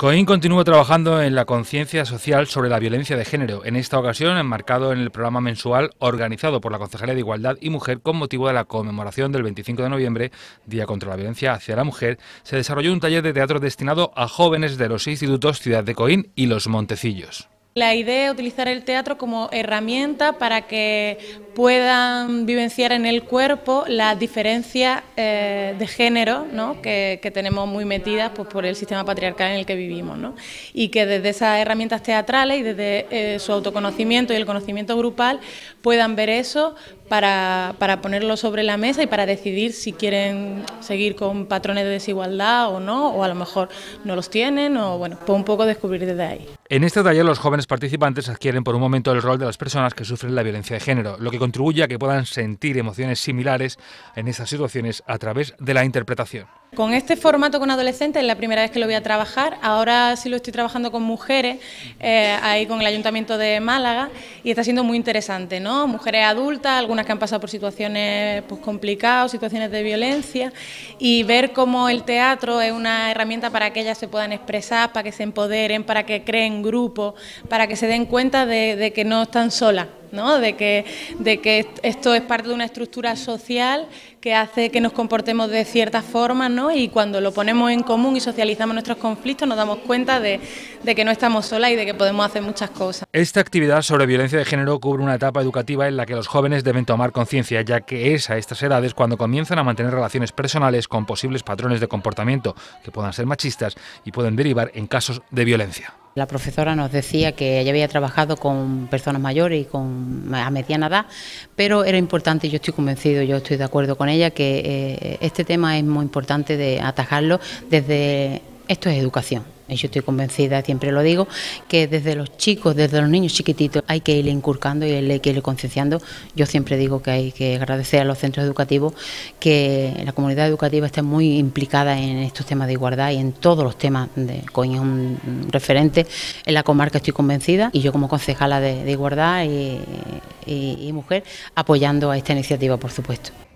Coín continúa trabajando en la conciencia social sobre la violencia de género, en esta ocasión enmarcado en el programa mensual organizado por la Concejalía de Igualdad y Mujer con motivo de la conmemoración del 25 de noviembre, Día contra la Violencia hacia la Mujer, se desarrolló un taller de teatro destinado a jóvenes de los institutos Ciudad de Coín y Los Montecillos la idea es utilizar el teatro como herramienta para que puedan vivenciar en el cuerpo las diferencias eh, de género que, tenemos muy metidas pues, por el sistema patriarcal en el que vivimos. Y que desde esas herramientas teatrales y desde eh, su autoconocimiento y el conocimiento grupal puedan ver eso para, para, ponerlo sobre la mesa y para decidir si quieren seguir con patrones de desigualdad o no, o a lo mejor no los tienen, o bueno, pues un poco descubrir desde ahí. En este taller los jóvenes participantes adquieren por un momento el rol de las personas que sufren la violencia de género, lo que contribuye a que puedan sentir emociones similares en estas situaciones a través de la interpretación. Con este formato con adolescentes es la primera vez que lo voy a trabajar. Ahora sí lo estoy trabajando con mujeres, eh, ahí con el Ayuntamiento de Málaga, y está siendo muy interesante, ¿no? Mujeres adultas, algunas que han pasado por situaciones pues, complicadas, situaciones de violencia, y ver cómo el teatro es una herramienta para que ellas se puedan expresar, para que se empoderen, para que creen grupo, para que se den cuenta de que no están solas de, que, esto es parte de una estructura social que hace que nos comportemos de cierta forma ¿no? y cuando lo ponemos en común y socializamos nuestros conflictos nos damos cuenta de, de que no estamos solas y de que podemos hacer muchas cosas. Esta actividad sobre violencia de género cubre una etapa educativa en la que los jóvenes deben tomar conciencia, ya que es a estas edades cuando comienzan a mantener relaciones personales con posibles patrones de comportamiento que puedan ser machistas y pueden derivar en casos de violencia. La profesora nos decía que ella había trabajado con personas mayores y con a mediana edad, pero era importante, yo estoy convencido, yo estoy de acuerdo con ella, que eh, este tema es muy importante de atajarlo desde esto es educación. Yo estoy convencida, siempre lo digo, que desde los chicos, desde los niños chiquititos, hay que ir inculcando y hay que ir concienciando. Yo siempre digo que hay que agradecer a los centros educativos que la comunidad educativa esté muy implicada en estos temas de igualdad y en todos los temas de coño referente en la comarca estoy convencida y yo como concejala de, igualdad y mujer apoyando a esta iniciativa por supuesto.